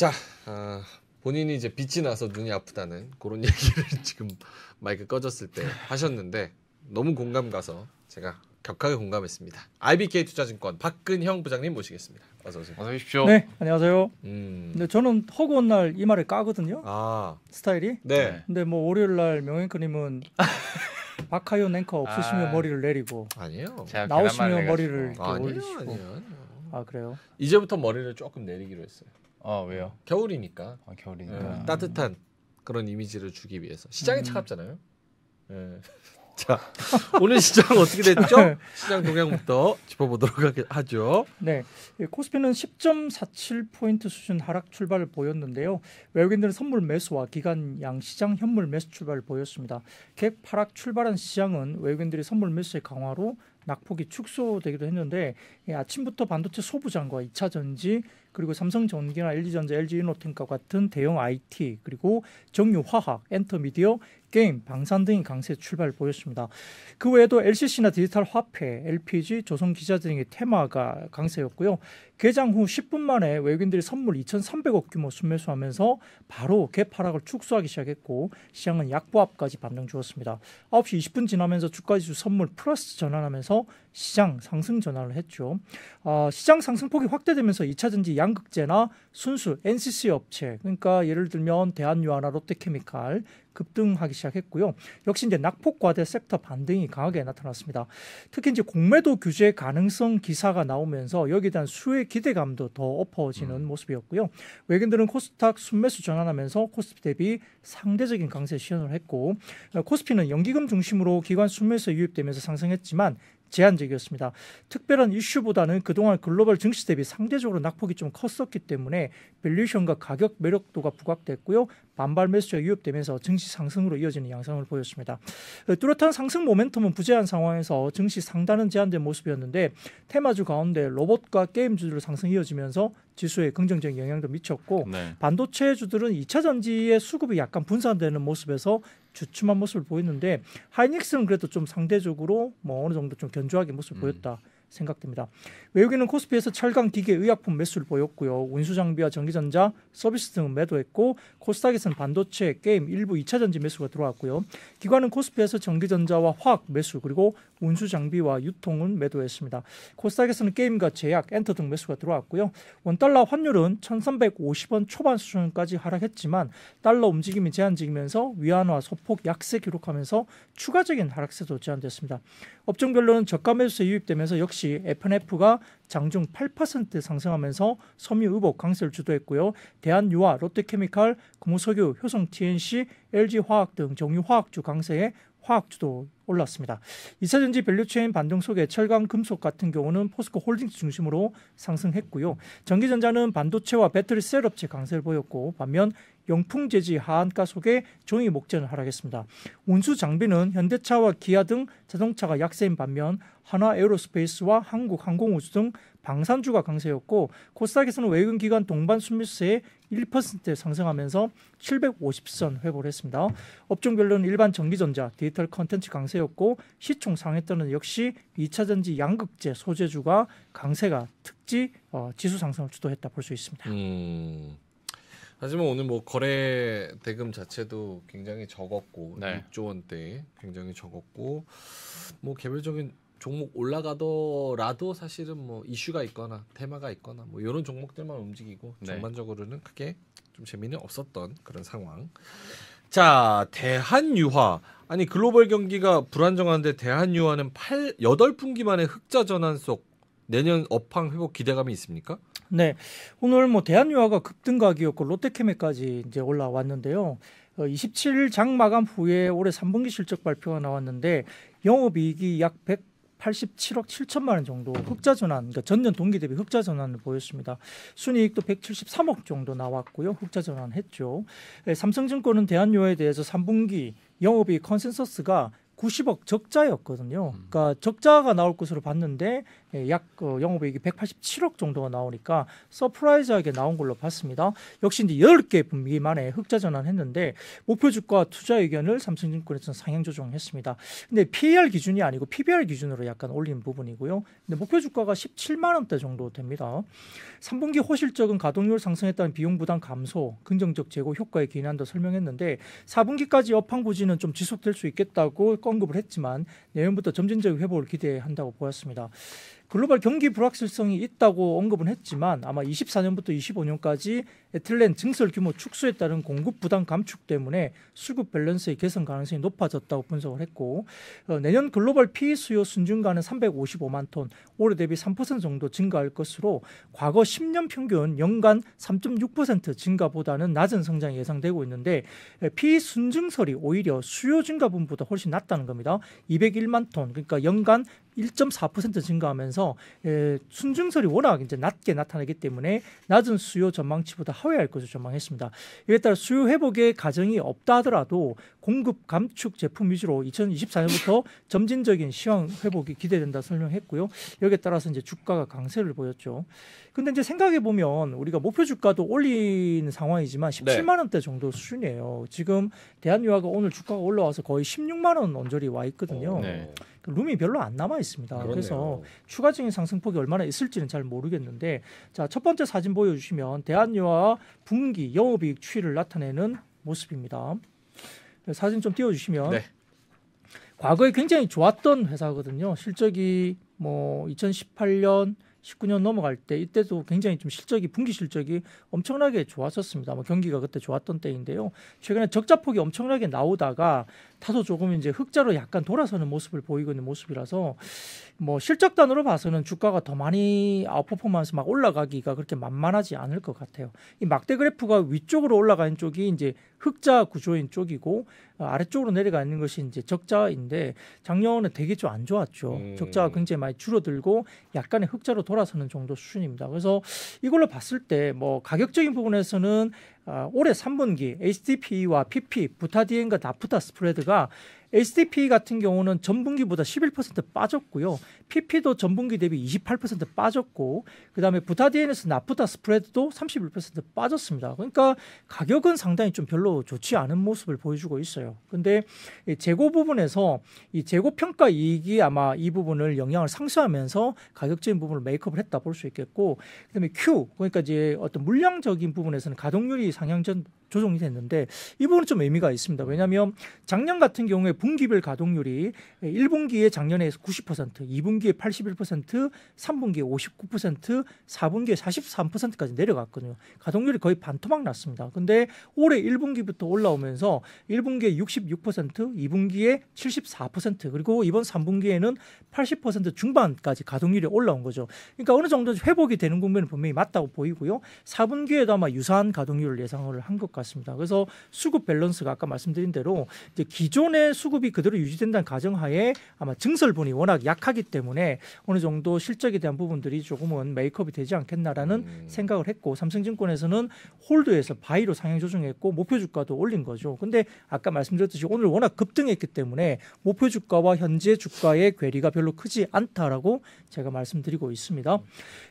자, 어, 본인이 이제 빛이 나서 눈이 아프다는 그런 얘기를 지금 마이크 꺼졌을 때 하셨는데 너무 공감 가서 제가 격하게 공감했습니다. IBK 투자증권 박근형 부장님 모시겠습니다. 어서 오세요. 어서 오십시오. 네, 안녕하세요. 음. 근데 저는 허구온 날이 말을 까거든요. 아. 스타일이. 네. 네. 근데 뭐 월요일 날명행님은 박하요 앵커 없으시면 아. 머리를 내리고 아니요 나오시면 머리를 이렇게 아니요아니요아니요아 그래요? 이제부터 머리를 조금 내리기로 했어요. 아 왜요? 음, 겨울이니까. 아 겨울이니까. 예, 따뜻한 그런 이미지를 주기 위해서 시장이 음. 차갑잖아요. 예. 자 오늘 시장 어떻게 됐죠? 네. 시장 동향부터 짚어보도록 하죠. 네, 예, 코스피는 10.47 포인트 수준 하락 출발을 보였는데요. 외국인들은 선물 매수와 기간 양시장 현물 매수 출발을 보였습니다. 갭 하락 출발한 시장은 외국인들이 선물 매수의 강화로 낙폭이 축소되기도 했는데 예, 아침부터 반도체 소부장과 2차 전지 그리고 삼성전기나 LG전자, LG이노텐과 같은 대형 IT 그리고 정유화학, 엔터미디어, 게임, 방산 등이 강세 출발을 보였습니다. 그 외에도 LCC나 디지털 화폐, LPG, 조선 기자 등의 테마가 강세였고요. 개장 후 10분 만에 외국인들이 선물 2,300억 규모 순매수하면서 바로 개파락을 축소하기 시작했고 시장은 약보합까지 반등 주었습니다. 9시 20분 지나면서 주가지수 선물 플러스 전환하면서 시장 상승 전환을 했죠. 어, 시장 상승폭이 확대되면서 2차전지 양극재나 순수 NCC 업체 그러니까 예를 들면 대한유아나 롯데케미칼 급등하기 시작했고요. 역시 이제 낙폭과대 섹터 반등이 강하게 나타났습니다. 특히 이제 공매도 규제 가능성 기사가 나오면서 여기에 대한 수의 기대감도 더 엎어지는 음. 모습이었고요. 외근들은 코스닥 순매수 전환하면서 코스피 대비 상대적인 강세 시연을 했고 어, 코스피는 연기금 중심으로 기관 순매수에 유입되면서 상승했지만 제한적이었습니다. 특별한 이슈보다는 그동안 글로벌 증시 대비 상대적으로 낙폭이 좀 컸었기 때문에 밸류션과 가격 매력도가 부각됐고요. 반발 매수가 유입되면서 증시 상승으로 이어지는 양상을 보였습니다. 어, 뚜렷한 상승 모멘텀은 부재한 상황에서 증시 상단은 제한된 모습이었는데 테마주 가운데 로봇과 게임주들 상승이 이어지면서 지수에 긍정적인 영향도 미쳤고 네. 반도체 주들은 2차 전지의 수급이 약간 분산되는 모습에서 주춤한 모습을 보였는데 하이닉스는 그래도 좀 상대적으로 뭐 어느 정도 좀 견조하게 모습을 음. 보였다. 생각됩니다. 외국인은 코스피에서 철강 기계 의약품 매수를 보였고요. 운수 장비와 전기전자, 서비스 등 매도했고 코스닥에서는 반도체, 게임, 일부 2차 전지 매수가 들어왔고요. 기관은 코스피에서 전기전자와 화학 매수 그리고 운수 장비와 유통은 매도했습니다. 코스닥에서는 게임과 제약, 엔터 등 매수가 들어왔고요. 원달러 환율은 1350원 초반 수준까지 하락했지만 달러 움직임이 제한적이면서 위안화 소폭 약세 기록하면서 추가적인 하락세도 제한됐습니다. 업종별로는 저가 매수에 유입되면서 역시 F&F가 장중 8% 상승하면서 섬유의복 강세를 주도했고요. 대한유화, 롯데케미칼, 금호석유, 효성 TNC, LG화학 등 정유화학주 강세에 화학주도 올랐습니다. 이차 전지 밸류체인 반등 속에 철강 금속 같은 경우는 포스코 홀딩스 중심으로 상승했고요. 전기전자는 반도체와 배터리 셀업체 강세를 보였고 반면 영풍재지 하한가 속에 종이 목재는 하락했습니다. 운수 장비는 현대차와 기아 등 자동차가 약세인 반면 한화 에어로스페이스와 한국 항공우주 등 방산주가 강세였고 코스닥에서는 외근 기관 동반 순매수세 1% 상승하면서 750선 회복을 했습니다. 업종별로는 일반 전기전자, 디지털 컨텐츠 강세였고 시총 상했던은 역시 2차전지 양극재 소재주가 강세가 특지 어, 지수 상승을 주도했다 볼 수 있습니다. 음... 하지만 오늘 뭐 거래 대금 자체도 굉장히 적었고 네. 6조 원대 굉장히 적었고 뭐 개별적인 종목 올라가더라도 사실은 뭐 이슈가 있거나 테마가 있거나 뭐 이런 종목들만 움직이고 네. 전반적으로는 크게 좀 재미는 없었던 그런 상황. 자, 대한유화. 아니 글로벌 경기가 불안정한데 대한유화는 8 8분기 만에 흑자 전환 속 내년 업황 회복 기대감이 있습니까? 네, 오늘 뭐 대한유화가 급등가이었고 롯데케미까지 이제 올라왔는데요. 어, 27장 마감 후에 올해 3분기 실적 발표가 나왔는데 영업이익이 약 100. 87억 7천만 원 정도 흑자 전환, 그러니까 전년 동기 대비 흑자 전환을 보였습니다. 순이익도 173억 정도 나왔고요. 흑자 전환했죠. 예, 삼성증권은 대한유화에 대해서 3분기 영업이 컨센서스가 90억 적자였거든요. 음. 그러니까 적자가 나올 것으로 봤는데 예, 약 어, 영업이익이 187억 정도가 나오니까 서프라이즈하게 나온 걸로 봤습니다. 역시 이제 8개 분기 만에 흑자 전환했는데 목표 주가 투자 의견을 삼성증권에서 상향 조정했습니다. 근데 PER 기준이 아니고 PBR 기준으로 약간 올린 부분이고요. 근데 목표 주가가 17만 원대 정도 됩니다. 3분기 호실적은 가동률 상승했다는 비용 부담 감소, 긍정적 재고 효과에 기인한다 설명했는데 4분기까지 업황 부진은 좀 지속될 수 있겠다고 언급을 했지만 내년부터 점진적 회복을 기대한다고 보였습니다. 글로벌 경기 불확실성이 있다고 언급은 했지만 아마 24년부터 25년까지 에틸렌 증설 규모 축소에 따른 공급 부담 감축 때문에 수급 밸런스의 개선 가능성이 높아졌다고 분석을 했고 어, 내년 글로벌 피해 수요 순증가는 355만 톤, 올해 대비 3% 정도 증가할 것으로 과거 10년 평균 연간 3.6% 증가보다는 낮은 성장이 예상되고 있는데 피해 순증설이 오히려 수요 증가분보다 훨씬 낮다는 겁니다. 201만 톤, 그러니까 연간 1.4% 증가하면서 에, 예, 순증설이 워낙 이제 낮게 나타나기 때문에 낮은 수요 전망치보다 하회할 것으로 전망했습니다. 이에 따라 수요 회복의 가정이 없다 하더라도 공급 감축 제품 위주로 2024년부터 점진적인 시황 회복이 기대된다 설명했고요. 여기에 따라서 이제 주가가 강세를 보였죠. 근데 이제 생각해 보면 우리가 목표 주가도 올린 상황이지만 17만 원대 정도 수준이에요. 지금 대한유화가 오늘 주가가 올라와서 거의 16만 원 언저리 와 있거든요. 오, 어, 네. 그 룸이 별로 안 남아 있습니다. 그러네요. 그래서 추가적인 상승폭이 얼마나 있을지는 잘 모르겠는데 자, 첫 번째 사진 보여 주시면 대한유화 분기 영업이익 추이를 나타내는 모습입니다. 사진 좀 띄워주시면 네. 과거에 굉장히 좋았던 회사거든요. 실적이 뭐 2018년 19년 넘어갈 때 이때도 굉장히 좀 실적이 분기 실적이 엄청나게 좋았었습니다. 뭐 경기가 그때 좋았던 때인데요. 최근에 적자폭이 엄청나게 나오다가 다소 조금 이제 흑자로 약간 돌아서는 모습을 보이고 있는 모습이라서 뭐 실적단으로 봐서는 주가가 더 많이 아웃퍼포먼스 막 올라가기가 그렇게 만만하지 않을 것 같아요. 이 막대 그래프가 위쪽으로 올라가는 쪽이 이제 흑자 구조인 쪽이고 아래쪽으로 내려가 있는 것이 이제 적자인데 작년에 되게 좀 안 좋았죠. 음. 적자가 굉장히 많이 줄어들고 약간의 흑자로 돌아서는 정도 수준입니다. 그래서 이걸로 봤을 때 뭐 가격적인 부분에서는 아, 올해 3분기 HDPE와 PP, 부타디엔과 나프타 스프레드가 SDP 같은 경우는 전분기보다 11% 빠졌고요. PP도 전분기 대비 28% 빠졌고 그다음에 부타디엔에서 나프타 스프레드도 31% 빠졌습니다. 그러니까 가격은 상당히 좀 별로 좋지 않은 모습을 보여주고 있어요. 근데 재고 부분에서 이 재고 평가 이익이 아마 이 부분을 영향을 상쇄하면서 가격적인 부분을 메이크업을 했다 볼 수 있겠고 그다음에 Q 그러니까 이제 어떤 물량적인 부분에서는 가동률이 상향전 조정이 됐는데 이 부분은 좀 의미가 있습니다. 왜냐하면 작년 같은 경우에 분기별 가동률이 1분기에 작년에서 90%, 2분기에 81%, 3분기에 59%, 4분기에 43%까지 내려갔거든요. 가동률이 거의 반토막 났습니다. 근데 올해 1분기부터 올라오면서 1분기에 66%, 2분기에 74% 그리고 이번 3분기에는 80% 중반까지 가동률이 올라온 거죠. 그러니까 어느 정도 회복이 되는 국면은 분명히 맞다고 보이고요. 4분기에도 아마 유사한 가동률을 예상을 한 것 같아요. 같습니다. 그래서 수급 밸런스가 아까 말씀드린 대로 이제 기존의 수급이 그대로 유지된다는 가정하에 아마 증설분이 워낙 약하기 때문에 어느 정도 실적에 대한 부분들이 조금은 메이크업이 되지 않겠나라는 음. 생각을 했고 삼성증권에서는 홀드에서 바이로 상향 조정했고 목표 주가도 올린 거죠. 근데 아까 말씀드렸듯이 오늘 워낙 급등했기 때문에 목표 주가와 현재 주가의 괴리가 별로 크지 않다라고 제가 말씀드리고 있습니다.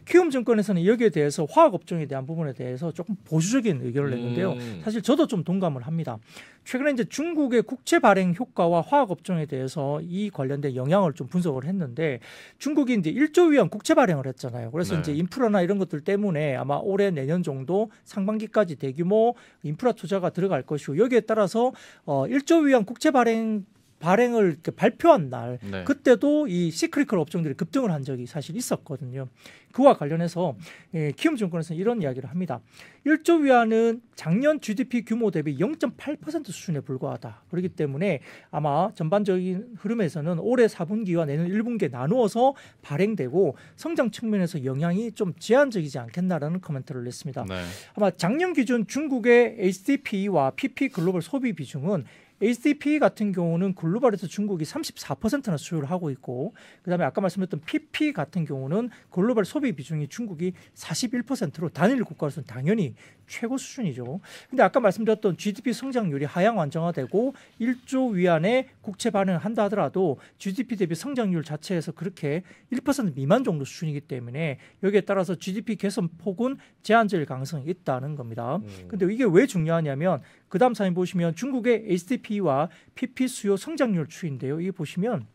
키움증권에서는 여기에 대해서 화학업종에 대한 부분에 대해서 조금 보수적인 의견을 냈는데요. 음. 음. 사실 저도 좀 동감을 합니다. 최근에 이제 중국의 국채 발행 효과와 화학 업종에 대해서 이 관련된 영향을 좀 분석을 했는데 중국이 이제 1조 위안 국채 발행을 했잖아요. 그래서 네. 이제 인프라나 이런 것들 때문에 아마 올해 내년 정도 상반기까지 대규모 인프라 투자가 들어갈 것이고 여기에 따라서 어 1조 위안 국채 발행 발행을 발표한 날 네. 그때도 이 시크릿컬 업종들이 급등을 한 적이 사실 있었거든요. 그와 관련해서 예, 키움증권에서는 이런 이야기를 합니다. 1조 위안은 작년 GDP 규모 대비 0.8% 수준에 불과하다. 그렇기 때문에 아마 전반적인 흐름에서는 올해 4분기와 내년 1분기에 나누어서 발행되고 성장 측면에서 영향이 좀 제한적이지 않겠나라는 코멘트를 냈습니다. 네. 아마 작년 기준 중국의 HDP와 PP 글로벌 소비 비중은 HDP 같은 경우는 글로벌에서 중국이 34%나 수요를 하고 있고 그다음에 아까 말씀드렸던 PP 같은 경우는 글로벌 소비 비중이 중국이 41%로 단일 국가로서는 당연히 최고 수준이죠. 근데 아까 말씀드렸던 GDP 성장률이 하향 완정화되고 1조 위안의 국채 반응을 한다 하더라도 GDP 대비 성장률 자체에서 그렇게 1% 미만 정도 수준이기 때문에 여기에 따라서 GDP 개선 폭은 제한적일 가능성이 있다는 겁니다. 음. 근데 이게 왜 중요하냐면 그다음 사진 보시면 중국의 HDP와 PP 수요 성장률 추인데요. 이게 보시면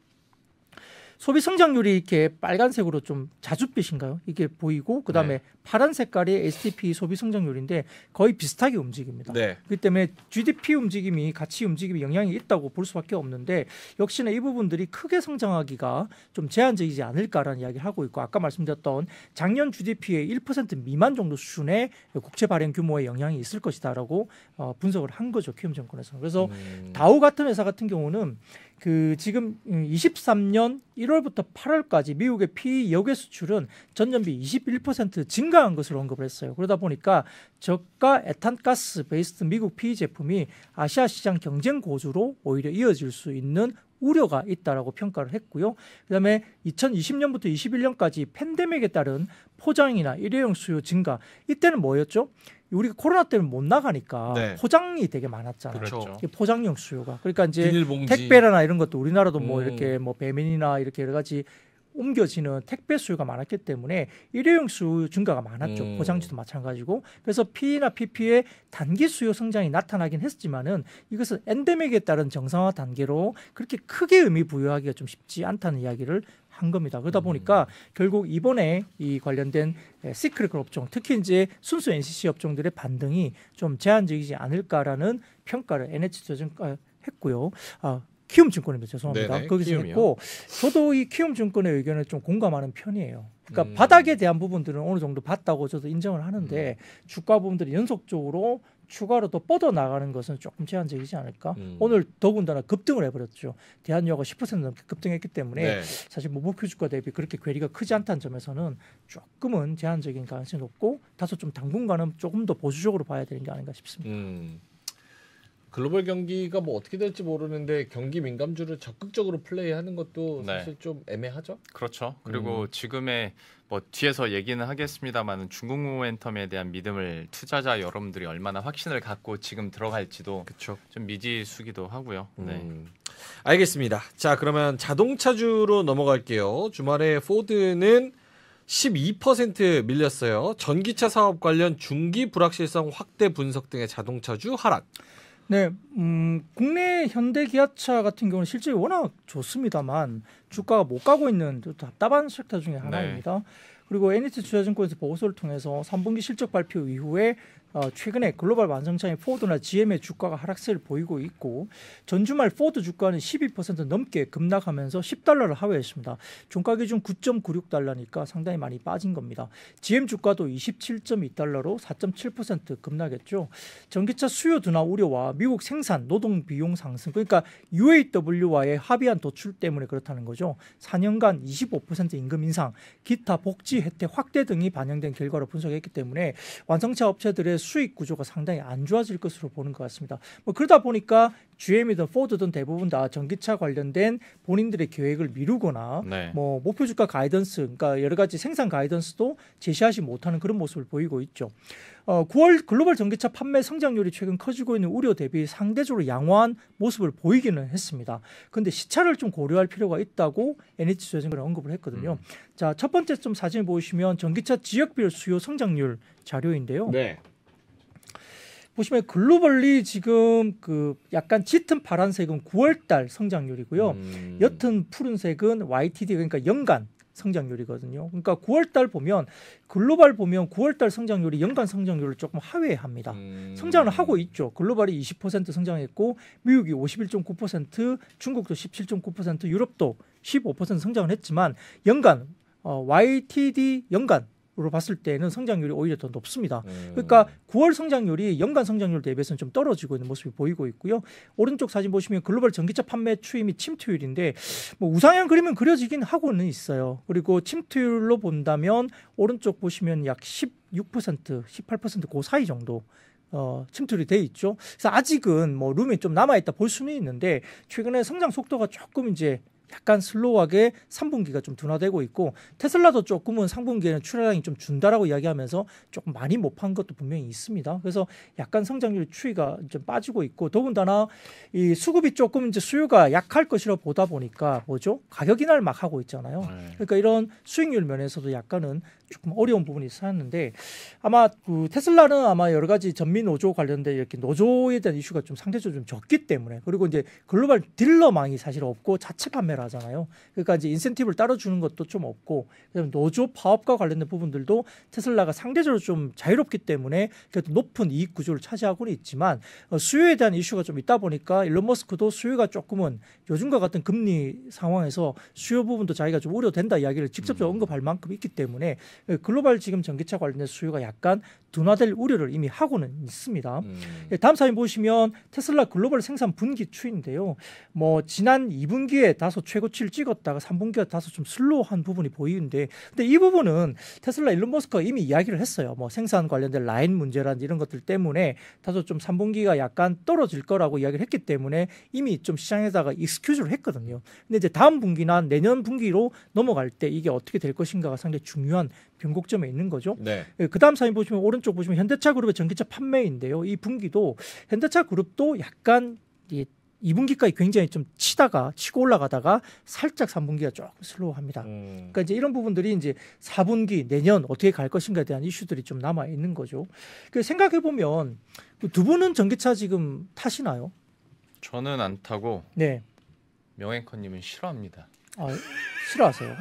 소비 성장률이 이렇게 빨간색으로 좀 자줏빛인가요? 이게 보이고 그다음에 네. 파란 색깔이 STP 소비 성장률인데 거의 비슷하게 움직입니다. 네. 그렇기 때문에 GDP 움직임이 같이 움직임이 영향이 있다고 볼 수밖에 없는데 역시나 이 부분들이 크게 성장하기가 좀 제한적이지 않을까라는 이야기를 하고 있고 아까 말씀드렸던 작년 GDP의 1% 미만 정도 수준의 국채 발행 규모의 영향이 있을 것이다라고 어, 분석을 한 거죠 키움 증권에서. 그래서 음. 다우 같은 회사 같은 경우는 그 지금 23년 음, 1월부터 8월까지 미국의 피역외 수출은 전년비 21% 증가한 것으로 언급을 했어요. 그러다 보니까 저가 에탄가스 베이스드 미국 피 제품이 아시아 시장 경쟁 고조로 오히려 이어질 수 있는 우려가 있다라고 평가를 했고요. 그다음에 2020년부터 21년까지 팬데믹에 따른 포장이나 일회용 수요 증가. 이때는 뭐였죠? 우리가 코로나 때문에 못 나가니까 네. 포장이 되게 많았잖아요. 그렇죠. 그렇죠. 포장용 수요가. 그러니까 이제 비닐봉지. 택배나 라 이런 것도 우리나라도 뭐 음. 뭐 이렇게 뭐 배민이나 이렇게 여러 가지 옮겨지는 택배 수요가 많았기 때문에 일회용 수요 증가가 많았죠. 음. 포장지도 마찬가지고. 그래서 P나 PP의 단기 수요 성장이 나타나긴 했지만은 이것은 엔데믹에 따른 정상화 단계로 그렇게 크게 의미 부여하기가 좀 쉽지 않다는 이야기를 한 겁니다. 그러다 음. 보니까 결국 이번에 이 관련된 시크릿 업종, 특히 이제 순수 NCC 업종들의 반등이 좀 제한적이지 않을까라는 평가를 NH투자증권 아, 했고요. 아, 키움증권입니다. 죄송합니다. 네네, 거기서 키움이요. 했고 저도 이 키움증권의 의견을 좀 공감하는 편이에요. 그러니까 음. 바닥에 대한 부분들은 어느 정도 봤다고 저도 인정을 하는데 음. 주가 부분들이 연속적으로 추가로 또 뻗어 나가는 것은 조금 제한적이지 않을까. 음. 오늘 더군다나 급등을 해버렸죠. 대한유화가 10% 넘게 급등했기 때문에 네. 사실 뭐 목표 주가 대비 그렇게 괴리가 크지 않다는 점에서는 조금은 제한적인 가능성이 높고 다소 좀 당분간은 조금 더 보수적으로 봐야 되는 게 아닌가 싶습니다. 음. 글로벌 경기가 뭐 어떻게 될지 모르는데 경기 민감주를 적극적으로 플레이하는 것도 네. 사실 좀 애매하죠. 그렇죠. 그리고 음. 지금의 뭐 뒤에서 얘기는 하겠습니다만 중국 모멘텀에 대한 믿음을 투자자 여러분들이 얼마나 확신을 갖고 지금 들어갈지도 그쵸. 좀 미지수기도 하고요. 네. 음. 네. 알겠습니다. 자 그러면 자동차주로 넘어갈게요. 주말에 포드는 12% 밀렸어요. 전기차 사업 관련 중기 불확실성 확대 분석 등의 자동차주 하락. 네, 음, 국내 현대 기아차 같은 경우는 실제 워낙 좋습니다만 주가가 못 가고 있는 답답한 섹터 중에 하나입니다. 네. 그리고 n h e 주자증권에서 보고서를 통해서 3분기 실적 발표 이후에 어, 최근에 글로벌 완성차인 포드나 GM의 주가가 하락세를 보이고 있고 전주말 포드 주가는 12% 넘게 급락하면서 10달러를 하회했습니다. 종가 기준 9.96달러니까 상당히 많이 빠진 겁니다. GM 주가도 27.2달러로 4.7% 급락했죠. 전기차 수요 둔화 우려와 미국 생산 노동 비용 상승 그러니까 UAW와의 합의안 도출 때문에 그렇다는 거죠. 4년간 25% 임금 인상, 기타 복지 혜택 확대 등이 반영된 결과로 분석했기 때문에 완성차 업체들의 수익 구조가 상당히 안 좋아질 것으로 보는 것 같습니다. 뭐 그러다 보니까 GM이든 포드든 대부분 다 전기차 관련된 본인들의 계획을 미루거나 네. 뭐 목표 주가 가이던스, 그러니까 여러 가지 생산 가이던스도 제시하지 못하는 그런 모습을 보이고 있죠. 어, 9월 글로벌 전기차 판매 성장률이 최근 커지고 있는 우려 대비 상대적으로 양호한 모습을 보이기는 했습니다. 근데 시차를 좀 고려할 필요가 있다고 NH 조정을 언급을 했거든요. 음. 자, 첫 번째 좀 사진을 보시면 전기차 지역별 수요 성장률 자료인데요. 네. 보시면 글로벌리 지금 그 약간 짙은 파란색은 9월달 성장률이고요. 음. 옅은 푸른색은 YTD 그러니까 연간 성장률이거든요. 그러니까 9월달 보면 글로벌 보면 9월달 성장률이 연간 성장률을 조금 하회합니다. 음. 성장을 하고 있죠. 글로벌이 20% 성장했고 미국이 51.9%, 중국도 17.9%, 유럽도 15% 성장을 했지만 연간 어, YTD 연간 로 봤을 때는 성장률이 오히려 더 높습니다. 음. 그러니까 9월 성장률이 연간 성장률 대비해서는 좀 떨어지고 있는 모습이 보이고 있고요. 오른쪽 사진 보시면 글로벌 전기차 판매 추이 임 침투율인데 뭐 우상향 그림은 그려지긴 하고는 있어요. 그리고 침투율로 본다면 오른쪽 보시면 약 16%, 18%그 사이 정도 어, 침투율이 돼 있죠. 그래서 아직은 뭐 룸이 좀 남아 있다 볼 수는 있는데 최근에 성장 속도가 조금 이제 약간 슬로우하게 3분기가 좀 둔화되고 있고 테슬라도 조금은 3분기에는 출하량이 좀 준다라고 이야기하면서 조금 많이 못 판 것도 분명히 있습니다. 그래서 약간 성장률 추이가 좀 빠지고 있고 더군다나 이 수급이 조금 이제 수요가 약할 것이라 보다 보니까 뭐죠? 가격 인하를 막 하고 있잖아요. 네. 그러니까 이런 수익률 면에서도 약간은 조금 어려운 부분이 있었는데 아마 그 테슬라는 아마 여러 가지 전민 노조 관련된 이렇게 노조에 대한 이슈가 좀 상대적으로 좀 적기 때문에 그리고 이제 글로벌 딜러망이 사실 없고 자체 판매 위원 하잖아요. 그러니까 이제 인센티브를 따로 주는 것도 좀 없고 그다음에 노조 파업과 관련된 부분들도 테슬라가 상대적으로 좀 자유롭기 때문에 그래도 높은 이익 구조를 차지하고는 있지만 어, 수요에 대한 이슈가 좀 있다 보니까 일론 머스크도 수요가 조금은 요즘과 같은 금리 상황에서 수요 부분도 자기가 좀 우려된다 이야기를 직접적으로 언급할 만큼 있기 때문에 어, 글로벌 지금 전기차 관련된 수요가 약간 둔화될 우려를 이미 하고는 있습니다. 음. 예, 다음 사진 보시면 테슬라 글로벌 생산 분기 추인데요. 뭐 지난 2분기에 다소 최고치를 찍었다가 3분기에 다소 좀 슬로우한 부분이 보이는데 근데 이 부분은 테슬라 일론 머스크가 이미 이야기를 했어요. 뭐 생산 관련된 라인 문제라든지 이런 것들 때문에 다소 좀 3분기가 약간 떨어질 거라고 이야기를 했기 때문에 이미 좀 시장에다가 익스큐즈를 했거든요. 근데 이제 다음 분기나 내년 분기로 넘어갈 때 이게 어떻게 될 것인가가 상당히 중요한 변곡점에 있는 거죠. 네. 예, 그다음 사진 보시면 오른쪽 보시면 현대차 그룹의 전기차 판매인데요. 이 분기도 현대차 그룹도 약간 이 2분기까지 굉장히 좀 치다가 치고 올라가다가 살짝 3분기가 조금 슬로우합니다. 음. 그러니까 이제 이런 부분들이 이제 4분기 내년 어떻게 갈 것인가에 대한 이슈들이 좀 남아 있는 거죠. 그 생각해 보면 그 두 분은 전기차 지금 타시나요? 저는 안 타고 네. 명행커님은 싫어합니다. 아, 싫어하세요?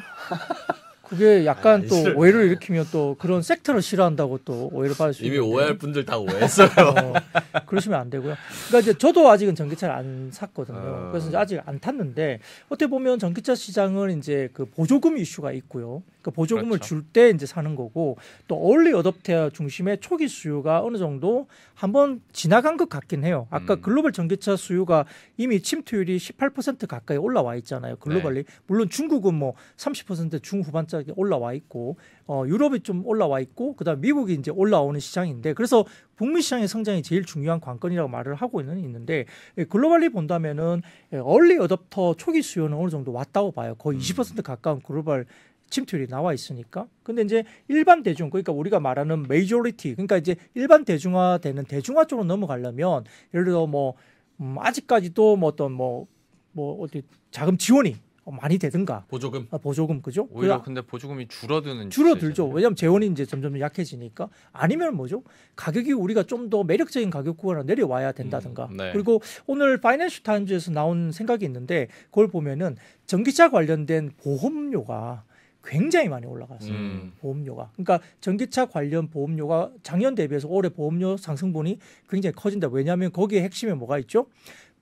그게 약간 아, 또 싫어. 오해를 일으키면 또 그런 섹터를 싫어한다고 또 오해를 받을 수 이미 있는데. 오해할 분들 다 오해했어요. 어, 그러시면 안 되고요. 그러니까 이제 저도 아직은 전기차를 안 샀거든요. 아. 그래서 아직 안 탔는데 어떻게 보면 전기차 시장은 이제 그 보조금 이슈가 있고요. 그 보조금을 그렇죠. 줄때 이제 사는 거고 또 얼리 어답터 중심의 초기 수요가 어느 정도 한번 지나간 것 같긴 해요. 아까 음. 글로벌 전기차 수요가 이미 침투율이 18% 가까이 올라와 있잖아요. 글로벌리 네. 물론 중국은 뭐 30% 중후반짜리 올라와 있고 어 유럽이 좀 올라와 있고 그다음 미국이 이제 올라오는 시장인데 그래서 북미 시장의 성장이 제일 중요한 관건이라고 말을 하고 는 있는데 예, 글로벌리 본다면은 얼리 예, 어답터 초기 수요는 어느 정도 왔다고 봐요. 거의 20% 음. 가까운 글로벌 침투율이 나와 있으니까. 근데 이제 일반 대중 그러니까 우리가 말하는 메이저리티 그러니까 이제 일반 대중화 되는 대중화 쪽으로 넘어가려면 예를 들어 뭐 음, 아직까지도 뭐 어떤 뭐뭐 뭐 어디 자금 지원이 많이 되든가 보조금 아, 보조금 그죠? 오히려 근데 보조금이 줄어드는 줄어들죠. 왜냐하면 재원이 이제 점점 약해지니까 아니면 뭐죠? 가격이 우리가 좀 더 매력적인 가격 구간으로 내려와야 된다든가. 음, 네. 그리고 오늘 파이낸셜 타임즈에서 나온 생각이 있는데 그걸 보면은 전기차 관련된 보험료가 굉장히 많이 올라갔어요. 음. 보험료가. 그러니까 전기차 관련 보험료가 작년 대비해서 올해 보험료 상승분이 굉장히 커진다. 왜냐하면 거기에 핵심에 뭐가 있죠?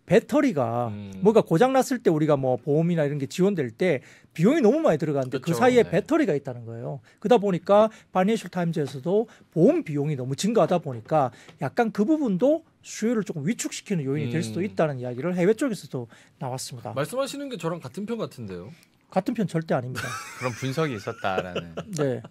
배터리가 음. 뭔가 고장 났을 때 우리가 뭐 보험이나 이런 게 지원될 때 비용이 너무 많이 들어가는데 그쵸, 그 그렇죠. 사이에 네. 배터리가 있다는 거예요. 그러다 보니까 바니셜 타임즈에서도 보험 비용이 너무 증가하다 보니까 약간 그 부분도 수요를 조금 위축시키는 요인이 음. 될 수도 있다는 이야기를 해외 쪽에서도 나왔습니다. 말씀하시는 게 저랑 같은 편 같은데요. 같은 편 절대 아닙니다. 그런 분석이 있었다라는. 네.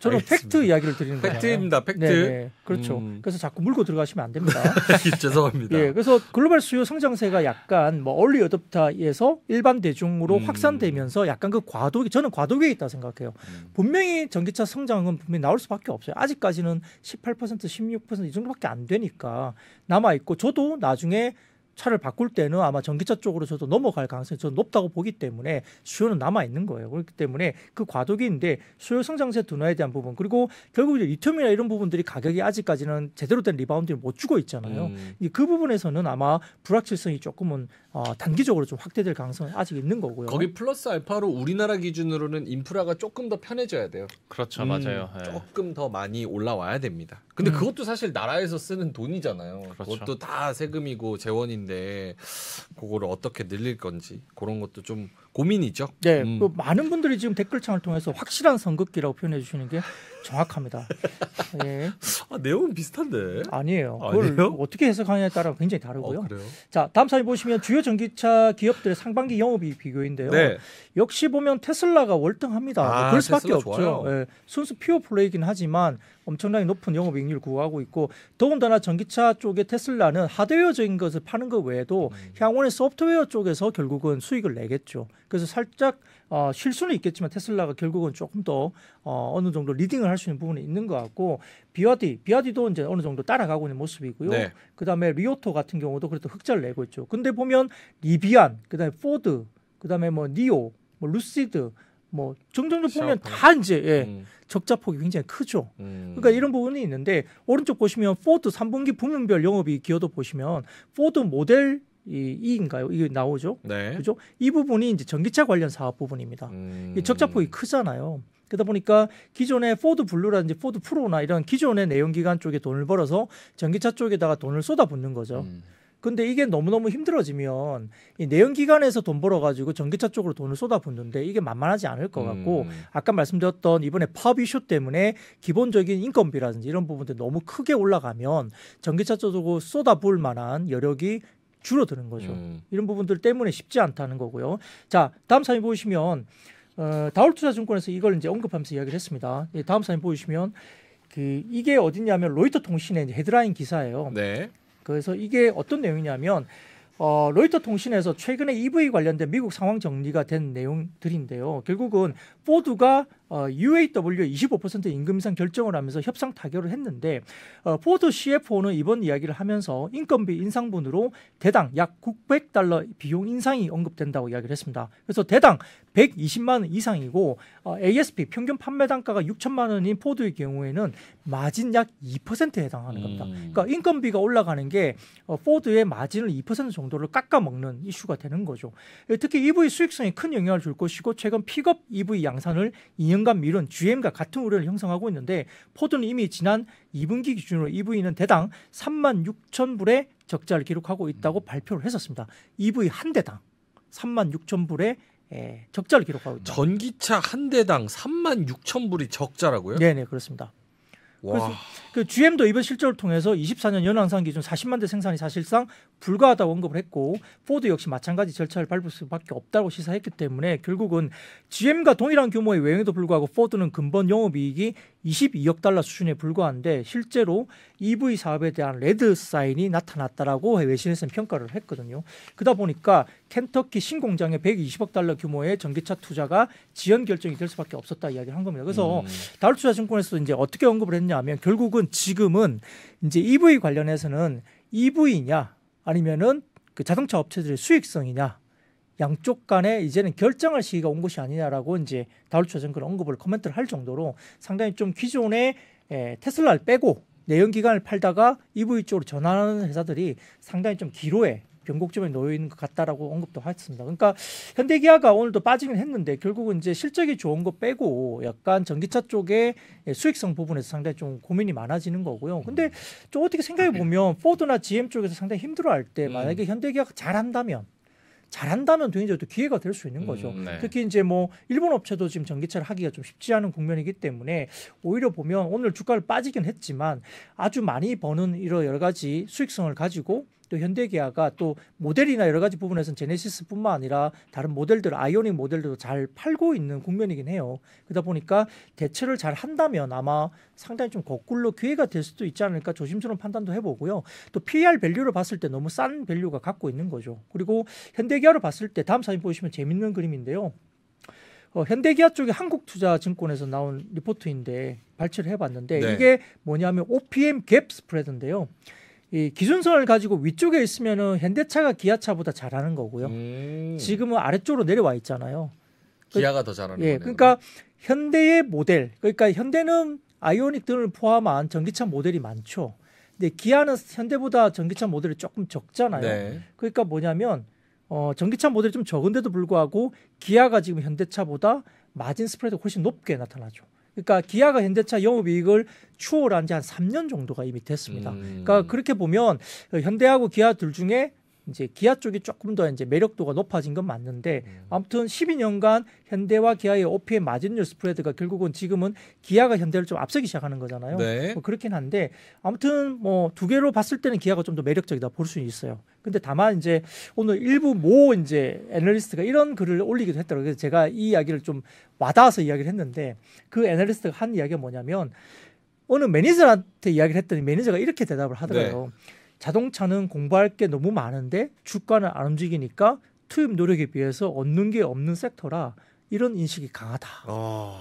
저는 팩트 이야기를 드리는 거예요. 팩트입니다. 팩트. 네, 네, 그렇죠. 음. 그래서 자꾸 물고 들어가시면 안 됩니다. 예, 죄송합니다. 예. 네, 그래서 글로벌 수요 성장세가 약간 뭐 얼리 어댑터에서 일반 대중으로 음. 확산되면서 약간 그 과도기 저는 과도기에 있다 생각해요. 음. 분명히 전기차 성장은 분명히 나올 수밖에 없어요. 아직까지는 18% 16%이 정도밖에 안 되니까 남아 있고 저도 나중에 차를 바꿀 때는 아마 전기차 쪽으로 저도 넘어갈 가능성이 저 높다고 보기 때문에 수요는 남아 있는 거예요. 그렇기 때문에 그 과도기인데 수요 성장세 둔화에 대한 부분 그리고 결국 이제 리튬이나 이런 부분들이 가격이 아직까지는 제대로 된 리바운드를 못 주고 있잖아요. 음. 그 부분에서는 아마 불확실성이 조금은 어, 단기적으로 좀 확대될 가능성이 아직 있는 거고요. 거기 플러스 알파로 우리나라 기준으로는 인프라가 조금 더 편해져야 돼요. 그렇죠, 음, 맞아요. 네. 조금 더 많이 올라와야 됩니다. 근데 음. 그것도 사실 나라에서 쓰는 돈이잖아요. 그렇죠. 그것도 다 세금이고 재원인 있는데 그거를 어떻게 늘릴 건지 그런 것도 좀 고민이죠. 네, 음. 그 많은 분들이 지금 댓글창을 통해서 확실한 선긋기라고 표현해 주시는 게 정확합니다. 예. 아, 내용은 비슷한데 아니에요. 아, 그걸 아니에요? 어떻게 해석하느냐에 따라 굉장히 다르고요. 어, 자, 다음 사진 보시면 주요 전기차 기업들의 상반기 영업이익 비교인데요. 네. 역시 보면 테슬라가 월등합니다. 아, 뭐 그럴 수밖에 없죠. 예, 순수 퓨어 플레이긴 하지만 엄청나게 높은 영업이익률 구하고 있고 더군다나 전기차 쪽에 테슬라는 하드웨어적인 것을 파는 것 외에도 음. 향후에 소프트웨어 쪽에서 결국은 수익을 내겠죠. 그래서 살짝 어, 실수는 있겠지만 테슬라가 결국은 조금 더 어, 어느 정도 리딩을 할 수 있는 부분이 있는 것 같고 비와디 비와디도 이제 어느 정도 따라가고 있는 모습이고요. 네. 그다음에 리오토 같은 경우도 그래도 흑자를 내고 있죠. 근데 보면 리비안 그다음에 포드 그다음에 뭐 니오 뭐 루시드 뭐 정정도 보면 다 이제 예, 음. 적자 폭이 굉장히 크죠. 음. 그러니까 이런 부분이 있는데 오른쪽 보시면 포드 3분기 부문별 영업이 기여도 보시면 포드 모델 이 이인가요? 이게 나오죠. 네. 그죠? 이 부분이 이제 전기차 관련 사업 부분입니다. 음... 적자폭이 크잖아요. 그러다 보니까 기존의 포드 블루라든지 포드 프로나 이런 기존의 내연기관 쪽에 돈을 벌어서 전기차 쪽에다가 돈을 쏟아붓는 거죠. 음... 근데 이게 너무너무 힘들어지면 이 내연기관에서 돈 벌어가지고 전기차 쪽으로 돈을 쏟아붓는데 이게 만만하지 않을 것 같고 음. 아까 말씀드렸던 이번에 파업 이슈 때문에 기본적인 인건비라든지 이런 부분들 너무 크게 올라가면 전기차 쪽으로 쏟아부을 만한 여력이 줄어드는 거죠. 음. 이런 부분들 때문에 쉽지 않다는 거고요. 자, 다음 사진 보시면 어, 다울투자증권에서 이걸 이제 언급하면서 이야기를 했습니다. 예, 다음 사진 보시면 그 이게 어디냐면 로이터 통신의 헤드라인 기사예요. 네. 그래서 이게 어떤 내용이냐면 어, 로이터 통신에서 최근에 EV 관련된 미국 상황 정리가 된 내용들인데요. 결국은 포드가 어, UAW의 25% 임금상 인 결정을 하면서 협상 타결을 했는데 어, 포드 CFO는 이번 이야기를 하면서 인건비 인상분으로 대당 약 900달러 비용 인상이 언급된다고 이야기를 했습니다. 그래서 대당 120만 원 이상이고 어, ASP 평균 판매 단가가 6천만 원인 포드의 경우에는 마진 약 2%에 해당하는 겁니다. 음. 그러니까 인건비가 올라가는 게 어, 포드의 마진을 2% 정도를 깎아 먹는 이슈가 되는 거죠. 예, 특히 EV 수익성에 큰 영향을 줄 것이고 최근 픽업 EV 양산을 2년간 미룬 GM과 같은 우려를 형성하고 있는데 포드는 이미 지난 2분기 기준으로 EV는 대당 3만 6천 불의 적자를 기록하고 있다고 음. 발표를 했었습니다. EV 한 대당 3만 6천 불의 예, 적자를 기록하고 있다. 전기차 한 대당 3만 6천 불이 적자라고요? 네, 네, 그렇습니다. 와. 그래서 그 GM도 이번 실적을 통해서 24년 연항상 기준 40만 대 생산이 사실상 불가하다고 언급을 했고 포드 역시 마찬가지 절차를 밟을 수밖에 없다고 시사했기 때문에 결국은 GM과 동일한 규모의 외형에도 불구하고 포드는 근본 영업이익이 22억 달러 수준에 불과한데 실제로 EV 사업에 대한 레드 사인이 나타났다라고 외신에서는 평가를 했거든요. 그러다 보니까 켄터키 신공장의 120억 달러 규모의 전기차 투자가 지연 결정이 될 수밖에 없었다 이야기를 한 겁니다. 그래서 음. 다울투자증권에서 이제 어떻게 언급을 했냐면 결국은 지금은 이제 EV 관련해서는 EV냐 아니면은 그 자동차 업체들의 수익성이냐 양쪽 간에 이제는 결정할 시기가 온 것이 아니냐라고 이제 다울초 전 그런 언급을 코멘트를 할 정도로 상당히 좀 기존의 에, 예, 테슬라를 빼고 내연 기관을 팔다가 EV 쪽으로 전환하는 회사들이 상당히 좀 기로에 변곡점에 놓여 있는 것 같다라고 언급도 했습니다. 그러니까 현대기아가 오늘도 빠지긴 했는데 결국은 이제 실적이 좋은 거 빼고 약간 전기차 쪽에 수익성 부분에서 상당히 좀 고민이 많아지는 거고요. 근데 좀 어떻게 생각해 아, 네. 보면 포드나 GM 쪽에서 상당히 힘들어할 때 음. 만약에 현대기아가 잘한다면 잘한다면 굉장히 또 기회가 될 수 있는 음, 거죠. 음, 네. 특히 이제 뭐 일본 업체도 지금 전기차를 하기가 좀 쉽지 않은 국면이기 때문에 오히려 보면 오늘 주가를 빠지긴 했지만 아주 많이 버는 이런 여러 가지 수익성을 가지고 또 현대기아가 또 모델이나 여러 가지 부분에서는 제네시스뿐만 아니라 다른 모델들 아이오닉 모델들도 잘 팔고 있는 국면이긴 해요. 그러다 보니까 대처를 잘 한다면 아마 상당히 좀 거꾸로 기회가 될 수도 있지 않을까 조심스러운 판단도 해보고요. 또 PER 밸류를 봤을 때 너무 싼 밸류가 갖고 있는 거죠. 그리고 현대기아를 봤을 때 다음 사진 보시면 재밌는 그림인데요. 어, 현대기아 쪽에 한국투자증권에서 나온 리포트인데 발췌를 해봤는데 네. 이게 뭐냐면 OPM 갭 스프레드인데요. 이 기준선을 가지고 위쪽에 있으면은 현대차가 기아차보다 잘하는 거고요. 음. 지금은 아래쪽으로 내려와 있잖아요. 그 기아가 그, 더 잘하는 예, 거네요. 그러니까 현대의 모델, 그러니까 현대는 아이오닉 등을 포함한 전기차 모델이 많죠. 근데 기아는 현대보다 전기차 모델이 조금 적잖아요. 네. 그러니까 뭐냐면 어, 전기차 모델이 좀 적은데도 불구하고 기아가 지금 현대차보다 마진 스프레드가 훨씬 높게 나타나죠. 그러니까 기아가 현대차 영업이익을 추월한 지 한 3년 정도가 이미 됐습니다. 음. 그러니까 그렇게 보면 현대하고 기아 둘 중에 이제 기아 쪽이 조금 더 이제 매력도가 높아진 건 맞는데 음. 아무튼 12년간 현대와 기아의 o p 의 마진율 스프레드가 결국은 지금은 기아가 현대를 좀 앞서기 시작하는 거잖아요. 네. 뭐 그렇긴 한데 아무튼 뭐 두 개로 봤을 때는 기아가 좀 더 매력적이다 볼 수 있어요. 근데 다만 이제 오늘 일부 모 이제 애널리스트가 이런 글을 올리기도 했더라고요. 그래서 제가 이 이야기를 좀 와닿아서 이야기를 했는데 그 애널리스트가 한 이야기가 뭐냐면 어느 매니저한테 이야기를 했더니 매니저가 이렇게 대답을 하더라고요. 네. 자동차는 공부할 게 너무 많은데 주가는 안 움직이니까 투입 노력에 비해서 얻는 게 없는 섹터라 이런 인식이 강하다. 어...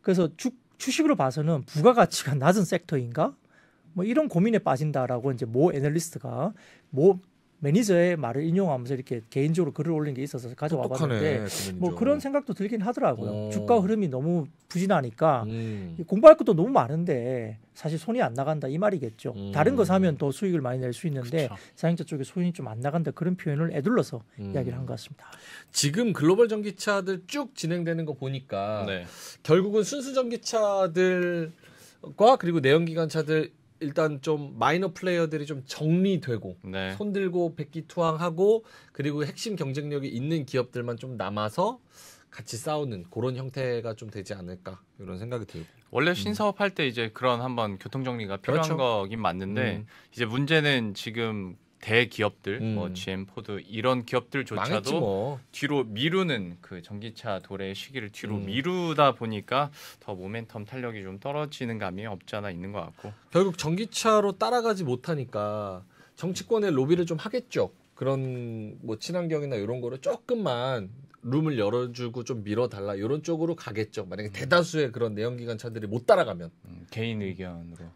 그래서 주, 주식으로 봐서는 부가가치가 낮은 섹터인가? 뭐 이런 고민에 빠진다라고 이제 모 애널리스트가 모 매니저의 말을 인용하면서 이렇게 개인적으로 글을 올린 게 있어서 가져와 봤는데 뭐 그 그런 생각도 들긴 하더라고요. 오. 어. 주가 흐름이 너무 부진하니까 음. 공부할 것도 너무 많은데 사실 손이 안 나간다 이 말이겠죠. 음. 다른 거 사면 더 수익을 많이 낼 수 있는데 그쵸. 사용자 쪽에 손이 좀 안 나간다 그런 표현을 애둘러서 음. 이야기를 한 것 같습니다. 지금 글로벌 전기차들 쭉 진행되는 거 보니까 네. 결국은 순수 전기차들과 그리고 내연기관차들 일단 좀 마이너 플레이어들이 좀 정리되고 네. 손들고 백기투항하고 그리고 핵심 경쟁력이 있는 기업들만 좀 남아서 같이 싸우는 그런 형태가 좀 되지 않을까 이런 생각이 들고 원래 음. 신사업할 때 이제 그런 한번 교통정리가 필요한 그렇죠. 거긴 맞는데 음. 이제 문제는 지금 대기업들 음. 뭐 GM, 포드 이런 기업들조차도 뭐. 뒤로 미루는 그 전기차 도래의 시기를 뒤로 음. 미루다 보니까 더 모멘텀 탄력이 좀 떨어지는 감이 없지 않아 있는 것 같고 결국 전기차로 따라가지 못하니까 정치권의 로비를 좀 하겠죠. 그런 뭐 친환경이나 이런 거를 조금만 룸을 열어주고 좀 밀어달라 이런 쪽으로 가겠죠. 만약에 음. 대다수의 그런 내연기관 차들이 못 따라가면 음, 개인 의견으로.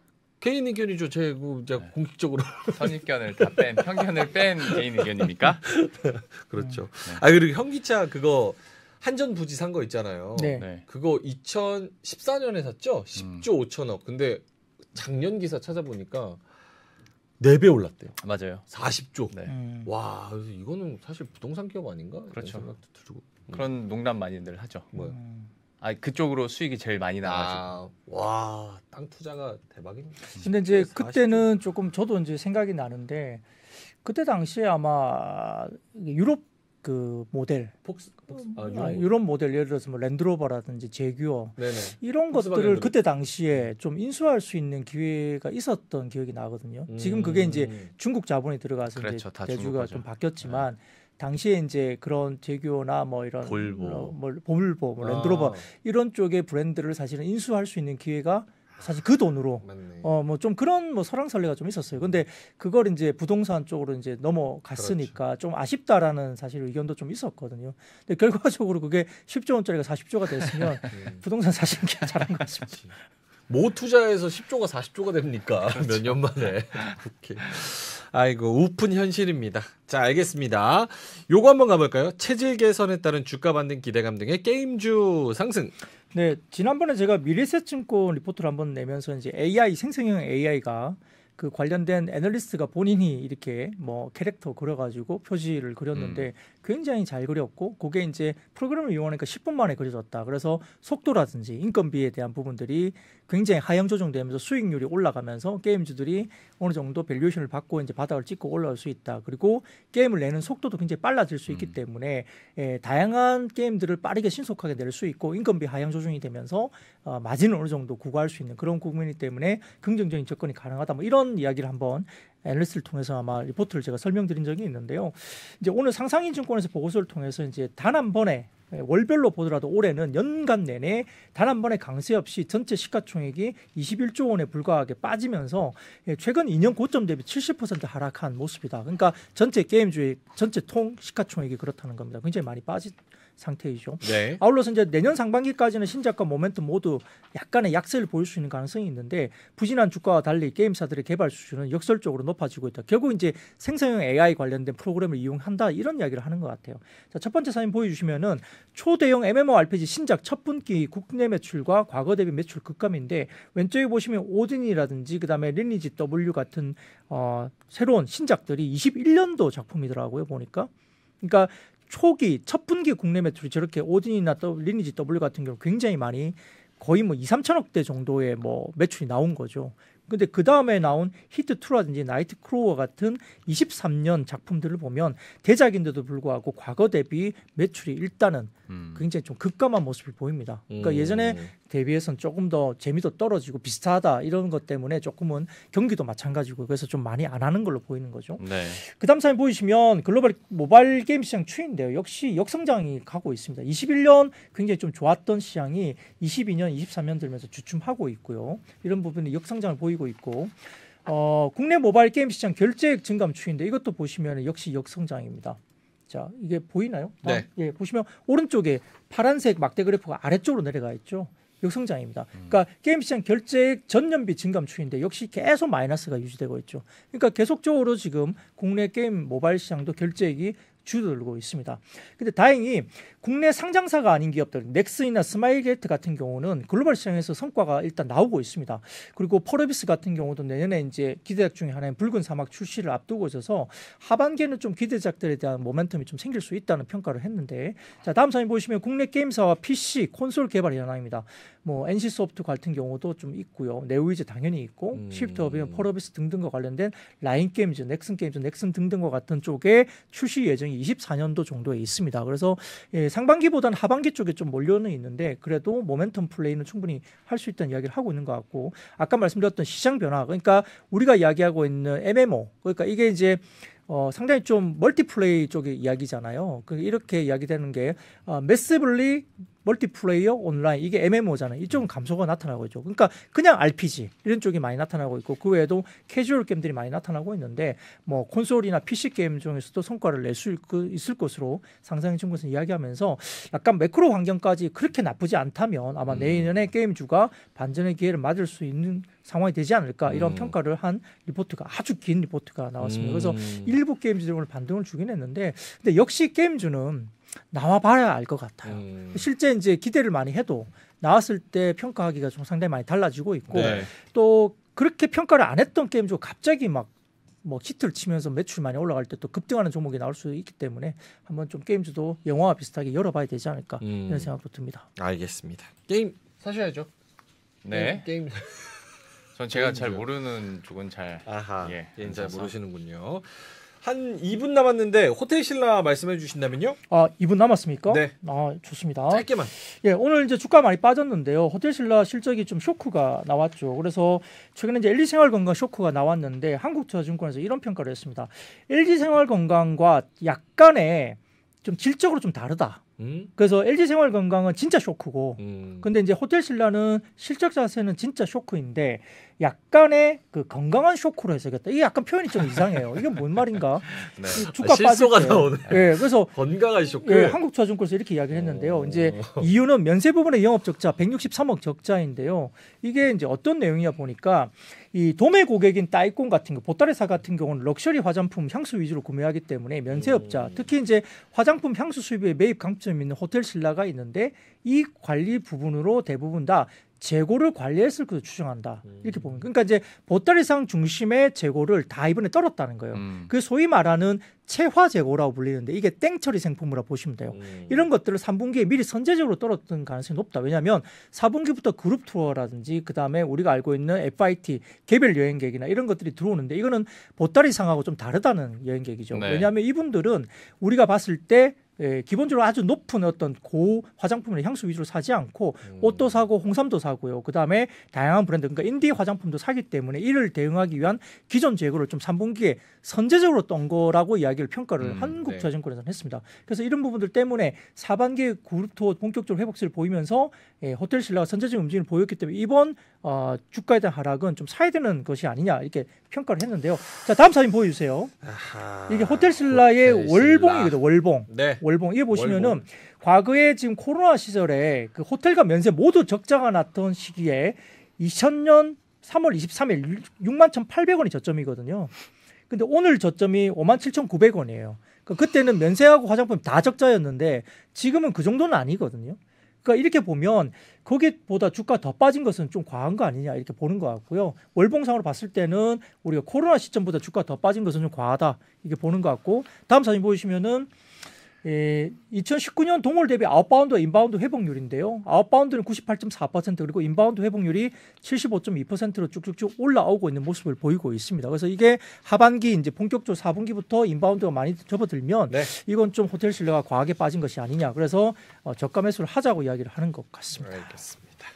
개인 의견이죠. 제 뭐, 네. 공식적으로 선입견을 다뺀 편견을 뺀 개인 의견입니까? 그렇죠. 음, 네. 아 그리고 현기차 그거 한전 부지 산 거 있잖아요. 네. 네. 그거 2014년에 샀죠. 10조 음. 5천억. 근데 작년 기사 찾아보니까 4배 올랐대요. 맞아요. 40조. 네. 음. 와, 그래서 이거는 사실 부동산 기업 아닌가? 그렇죠. 생각도 들고. 그런 농담 많이들 하죠. 뭐요? 음. 아 그쪽으로 수익이 제일 많이 나가지고. 아, 와, 땅 투자가 대박인데 근데 이제 40... 그때는 조금 저도 이제 생각이 나는데 그때 당시에 아마 유럽 그 모델 폭스, 폭스 아, 아 유럽, 아, 유럽 모델 예를 들어서 뭐 랜드로버라든지 제규어 네네. 이런 것들을 랜드로. 그때 당시에 음. 좀 인수할 수 있는 기회가 있었던 기억이 나거든요. 음. 지금 그게 음. 이제 중국 자본이 들어가서 그렇죠, 이제 대주가 좀 바뀌었지만 네. 당시에 이제 그런 제규어나 뭐 이런 볼보, 뭐, 뭐, 볼보, 뭐 랜드로버 아. 이런 쪽의 브랜드를 사실은 인수할 수 있는 기회가 사실 그 돈으로 어 뭐 좀 그런 뭐 설랑설레가 좀 있었어요. 근데 그걸 이제 부동산 쪽으로 이제 넘어갔으니까 그렇죠. 좀 아쉽다라는 사실 의견도 좀 있었거든요. 근데 결과적으로 그게 10조 원짜리가 40조가 됐으면 음. 부동산 사실 잘한 것 같습니다. 모 투자에서 10조가 40조가 됩니까? 그렇죠. 몇년 만에. 오케이. 아이고 우픈 현실입니다. 자 알겠습니다. 요거 한번 가볼까요? 체질 개선에 따른 주가 반등 기대감 등의 게임주 상승. 네 지난번에 제가 미래세증권 리포트를 한번 내면서 이제 AI 생성형 AI가 그 관련된 애널리스트가 본인이 이렇게 뭐 캐릭터 그려가지고 표지를 그렸는데 음. 굉장히 잘 그렸고 그게 이제 프로그램을 이용하니까 10분 만에 그려졌다. 그래서 속도라든지 인건비에 대한 부분들이 굉장히 하향 조정되면서 수익률이 올라가면서 게임주들이 어느 정도 밸류션을 받고 이제 바닥을 찍고 올라올 수 있다. 그리고 게임을 내는 속도도 굉장히 빨라질 수 있기 음. 때문에 에, 예, 다양한 게임들을 빠르게 신속하게 낼 수 있고 인건비 하향 조정이 되면서 어, 마진을 어느 정도 구가할 수 있는 그런 국면이 때문에 긍정적인 접근이 가능하다. 뭐 이런 이야기를 한번 애널리스를 통해서 아마 리포트를 제가 설명드린 적이 있는데요. 이제 오늘 상상인증권에서 보고서를 통해서 이제 단 한 번에 예, 월별로 보더라도 올해는 연간 내내 단 한 번의 강세 없이 전체 시가총액이 21조 원에 불과하게 빠지면서 예, 최근 2년 고점 대비 70% 하락한 모습이다. 그러니까 전체 게임주의 전체 통 시가총액이 그렇다는 겁니다. 굉장히 많이 빠지 상태이죠. 네. 아울러서 이제 내년 상반기까지는 신작과 모멘트 모두 약간의 약세를 보일 수 있는 가능성이 있는데 부진한 주가와 달리 게임사들의 개발 수준은 역설적으로 높아지고 있다. 결국 이제 생성형 AI 관련된 프로그램을 이용한다 이런 이야기를 하는 것 같아요. 자, 첫 번째 사진 보여주시면은 초대형 MMORPG 신작 첫 분기 국내 매출과 과거 대비 매출 급감인데 왼쪽에 보시면 오딘이라든지 그다음에 리니지 W 같은 어, 새로운 신작들이 21년도 작품이더라고요 보니까. 그러니까 초기 첫 분기 국내 매출이 저렇게 오딘이나 더, 리니지 W 같은 경우 굉장히 많이 거의 뭐 2, 3천억 대 정도의 뭐 매출이 나온 거죠. 근데 그 다음에 나온 히트 투라든지 나이트 크로어 같은 23년 작품들을 보면 대작인데도 불구하고 과거 대비 매출이 일단은 음. 굉장히 좀 급감한 모습이 보입니다. 그러니까 음. 예전에 대비해서는 조금 더 재미도 떨어지고 비슷하다 이런 것 때문에 조금은 경기도 마찬가지고 그래서 좀 많이 안 하는 걸로 보이는 거죠. 네. 그다음 사진 보이시면 글로벌 모바일 게임 시장 추인데요. 역시 역성장이 가고 있습니다. 21년 굉장히 좀 좋았던 시장이 22년, 23년 들면서 주춤하고 있고요. 이런 부분이 역성장을 보이고 있고 어, 국내 모바일 게임 시장 결제액 증감 추인데 이것도 보시면 역시 역성장입니다. 자, 이게 보이나요? 네. 아, 예, 보시면 오른쪽에 파란색 막대 그래프가 아래쪽으로 내려가 있죠. 역성장입니다. 음. 그러니까 게임 시장 결제액 전년비 증감 추인데 역시 계속 마이너스가 유지되고 있죠. 그러니까 계속적으로 지금 국내 게임 모바일 시장도 결제액이 줄어들고 있습니다. 근데 다행히 국내 상장사가 아닌 기업들 넥슨이나 스마일게이트 같은 경우는 글로벌 시장에서 성과가 일단 나오고 있습니다. 그리고 포르비스 같은 경우도 내년에 이제 기대작 중에 하나인 붉은 사막 출시를 앞두고 있어서 하반기에는 좀 기대작들에 대한 모멘텀이 좀 생길 수 있다는 평가를 했는데 자 다음 사진 보시면 국내 게임사와 PC 콘솔 개발 현황입니다. 뭐 NC 소프트 같은 경우도 좀 있고요. 네오이즈 당연히 있고 음. 시프트 업이면 포르비스 등등과 관련된 라인 게임즈, 넥슨 게임즈, 넥슨 등등과 같은 쪽에 출시 예정이 2024년도 정도에 있습니다. 그래서 예, 상반기보다는 하반기 쪽에 좀 몰려는 있는데 그래도 모멘텀 플레이는 충분히 할 수 있다는 이야기를 하고 있는 것 같고 아까 말씀드렸던 시장 변화 그러니까 우리가 이야기하고 있는 MMO 그러니까 이게 이제 어, 상당히 좀 멀티플레이 쪽의 이야기잖아요. 그 이렇게 이야기되는 게 어, 매스블리 멀티플레이어 온라인 이게 MMO잖아요. 이쪽은 감소가 나타나고 있죠. 그러니까 그냥 RPG 이런 쪽이 많이 나타나고 있고 그 외에도 캐주얼 게임들이 많이 나타나고 있는데 뭐 콘솔이나 PC 게임 중에서도 성과를 낼 수 있을 것으로 상상해 준것은 이야기하면서 약간 매크로 환경까지 그렇게 나쁘지 않다면 아마 음. 내년에 게임주가 반전의 기회를 맞을 수 있는 상황이 되지 않을까 이런 음. 평가를 한 리포트가 아주 긴 리포트가 나왔습니다. 음. 그래서 일부 게임주들 오늘 반등을 주긴 했는데 근데 역시 게임주는 나와봐야 알 것 같아요. 음. 실제 이제 기대를 많이 해도 나왔을 때 평가하기가 좀 상당히 많이 달라지고 있고 네. 또 그렇게 평가를 안 했던 게임도 갑자기 막 뭐 히트를 치면서 매출 많이 올라갈 때 또 급등하는 종목이 나올 수 있기 때문에 한번 좀 게임즈도 영화와 비슷하게 열어봐야 되지 않을까 음. 이런 생각도 듭니다. 알겠습니다. 게임 사셔야죠. 네. 게임. 게임. 전 제가 게임즈잘 모르는 쪽은 잘 아하. 예, 잘 모르시는군요. 한 2분 남았는데 호텔 신라 말씀해 주신다면요? 아, 2분 남았습니까? 네. 아, 좋습니다. 짧게만. 예, 오늘 이제 주가 많이 빠졌는데요. 호텔 신라 실적이 좀 쇼크가 나왔죠. 그래서 최근에 이제 LG 생활 건강 쇼크가 나왔는데 한국투자증권에서 이런 평가를 했습니다. LG 생활 건강과 약간의 좀 질적으로 좀 다르다. 음? 그래서 LG 생활 건강은 진짜 쇼크고, 음. 근데 이제 호텔 신라는 실적 자세는 진짜 쇼크인데 약간의 그 건강한 쇼크로 해석했다. 이게 약간 표현이 좀 이상해요. 이게 뭔 말인가? 네. 주가 아, 실소가 네 예, 그래서 건강한 쇼크. 예, 한국투자증권에서 이렇게 이야기를 했는데요. 오. 이제 이유는 면세 부분의 영업 적자 163억 적자인데요. 이게 이제 어떤 내용이냐 보니까 이 도매 고객인 따이콘 같은 거, 보따리사 같은 경우는 럭셔리 화장품 향수 위주로 구매하기 때문에 면세업자, 음. 특히 이제 화장품 향수 수입에 매입 강점이 있는 호텔 신라가 있는데 이 관리 부분으로 대부분 다 재고를 관리했을 것으로 추정한다. 음. 이렇게 보면 음. 그러니까 이제 보따리상 중심의 재고를 다 이번에 떨었다는 거예요. 음. 그 소위 말하는 체화 재고라고 불리는데 이게 땡처리 생품이라 보시면 돼요. 음. 이런 것들을 3분기에 미리 선제적으로 떨었던 가능성이 높다. 왜냐하면 4분기부터 그룹 투어라든지 그 다음에 우리가 알고 있는 FIT 개별 여행객이나 이런 것들이 들어오는데 이거는 보따리상하고 좀 다르다는 여행객이죠. 네. 왜냐하면 이분들은 우리가 봤을 때 예, 기본적으로 아주 높은 어떤 고 화장품이나 향수 위주로 사지 않고 음. 옷도 사고 홍삼도 사고요. 그다음에 다양한 브랜드 그러니까 인디 화장품도 사기 때문에 이를 대응하기 위한 기존 재고를 좀 3분기에 선제적으로 떤 거라고 이야기를 평가를 음, 한국자증권에서는 네. 했습니다. 그래서 이런 부분들 때문에 4반기 그룹토 본격적으로 회복세를 보이면서 예, 호텔 신라가 선제적인 움직임을 보였기 때문에 이번 어, 주가에 대한 하락은 좀 사야 되는 것이 아니냐 이렇게 평가를 했는데요. 자 다음 사진 보여주세요. 아하, 이게 호텔 신라의 호텔 월봉이거든요. 월봉. 네. 월봉. 이게 보시면은 월봉. 과거에 지금 코로나 시절에 그 호텔과 면세 모두 적자가 났던 시기에 2000년 3월 23일 6만 1,800원이 저점이거든요. 근데 오늘 저점이 57,900원이에요. 그까 그러니까 그때는 면세하고 화장품 다 적자였는데 지금은 그 정도는 아니거든요. 그러니까 이렇게 보면 거기보다 주가 더 빠진 것은 좀 과한 거 아니냐 이렇게 보는 것 같고요. 월봉상으로 봤을 때는 우리가 코로나 시점보다 주가 더 빠진 것은 좀 과하다 이게 렇 보는 것 같고 다음 사진 보시면은 에, 예, 2019년 동월 대비 아웃바운드 와 인바운드 회복률인데요. 아웃바운드는 98.4% 그리고 인바운드 회복률이 75.2%로 쭉쭉쭉 올라오고 있는 모습을 보이고 있습니다. 그래서 이게 하반기 이제 본격적으로 4분기부터 인바운드가 많이 접어들면 네. 이건 좀 호텔 신뢰가 과하게 빠진 것이 아니냐. 그래서 어, 저가 매수를 하자고 이야기를 하는 것 같습니다. 알겠습니다.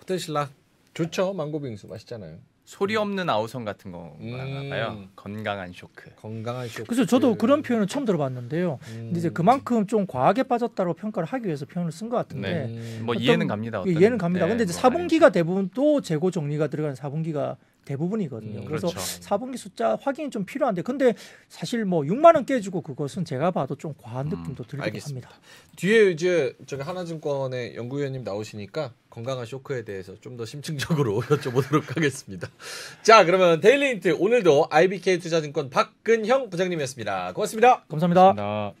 호텔 신라 좋죠. 망고 빙수 맛있잖아요. 소리 없는 아우성 같은 건가봐요. 음. 건강한 쇼크. 건강한 쇼크. 그래서 저도 그런 표현을 처음 들어봤는데요. 음. 근데 이제 그만큼 좀 과하게 빠졌다고 평가를 하기 위해서 표현을 쓴 것 같은데. 네. 뭐 어떤, 이해는 갑니다. 예, 어떤, 이해는 갑니다. 네, 근데 이제 뭐 4분기가 아니. 대부분 또 재고 정리가 들어가는 4분기가 대부분이거든요. 음, 그래서 그렇죠. 4분기 숫자 확인이 좀 필요한데 근데 사실 뭐 6만 원 깨지고 그것은 제가 봐도 좀 과한 음, 느낌도 음, 들기 알겠습니다. 합니다. 뒤에 이제 저기 하나증권의 연구위원님 나오시니까 건강한 쇼크에 대해서 좀 더 심층적으로 여쭤보도록 하겠습니다. 자, 그러면 데일리 힌트 오늘도 IBK 투자증권 박근형 부장님이었습니다. 고맙습니다. 감사합니다. 감사합니다.